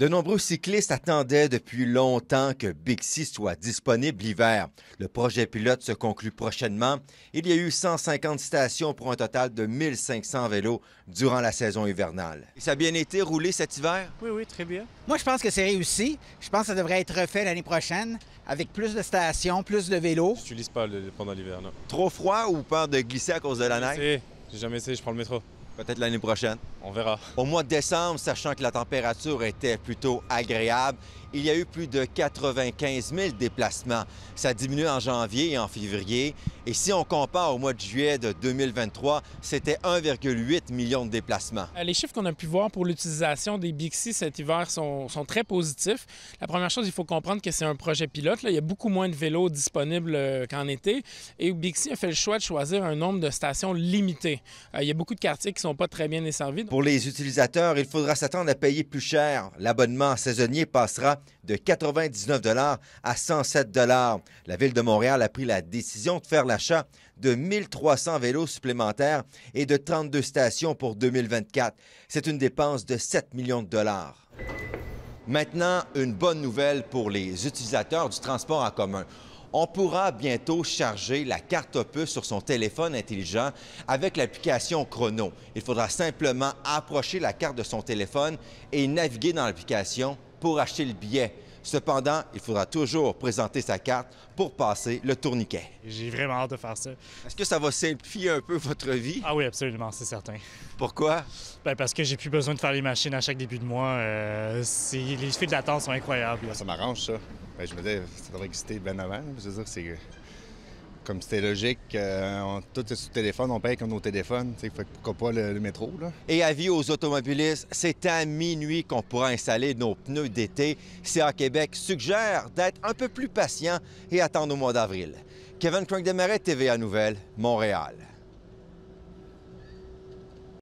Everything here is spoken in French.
De nombreux cyclistes attendaient depuis longtemps que Bixi soit disponible l'hiver. Le projet pilote se conclut prochainement. Il y a eu 150 stations pour un total de 1500 vélos durant la saison hivernale. ça a bien été roulé cet hiver? Oui, oui, très bien. Moi, je pense que c'est réussi. Je pense que ça devrait être refait l'année prochaine avec plus de stations, plus de vélos. Je n'utilise pas pendant l'hiver, Trop froid ou peur de glisser à cause de la neige? J'ai jamais essayé, je prends le métro. Peut-être l'année prochaine. On verra. Au mois de décembre, sachant que la température était plutôt agréable, il y a eu plus de 95 000 déplacements. Ça diminue en janvier et en février. Et si on compare au mois de juillet de 2023, c'était 1,8 million de déplacements. Euh, les chiffres qu'on a pu voir pour l'utilisation des Bixi cet hiver sont, très positifs. La première chose, il faut comprendre que c'est un projet pilote. Là. Il y a beaucoup moins de vélos disponibles euh, qu'en été. Et Bixi a fait le choix de choisir un nombre de stations limitées. Euh, il y a beaucoup de quartiers qui sont pas très bien Pour les utilisateurs, il faudra s'attendre à payer plus cher. L'abonnement saisonnier passera de 99 à 107 La Ville de Montréal a pris la décision de faire l'achat de 1300 vélos supplémentaires et de 32 stations pour 2024. C'est une dépense de 7 millions de dollars. Maintenant, une bonne nouvelle pour les utilisateurs du transport en commun on pourra bientôt charger la carte Opus sur son téléphone intelligent avec l'application Chrono. Il faudra simplement approcher la carte de son téléphone et naviguer dans l'application pour acheter le billet. Cependant, il faudra toujours présenter sa carte pour passer le tourniquet. J'ai vraiment hâte de faire ça. Est-ce que ça va simplifier un peu votre vie? Ah oui, absolument, c'est certain. Pourquoi? Ben parce que j'ai plus besoin de faire les machines à chaque début de mois. Euh, les les files d'attente sont incroyables. Ah, ça m'arrange, ça. Ben, je me dis, ça devrait exister bien avant. Je veux dire, c'est euh, comme c'était logique, euh, tout est sur téléphone, on paye comme nos téléphones, fait pourquoi pas le, métro. Là. Et avis aux automobilistes, c'est à minuit qu'on pourra installer nos pneus d'été. CA Québec suggère d'être un peu plus patient et attendre au mois d'avril. Kevin crank TV TVA Nouvelle, Montréal.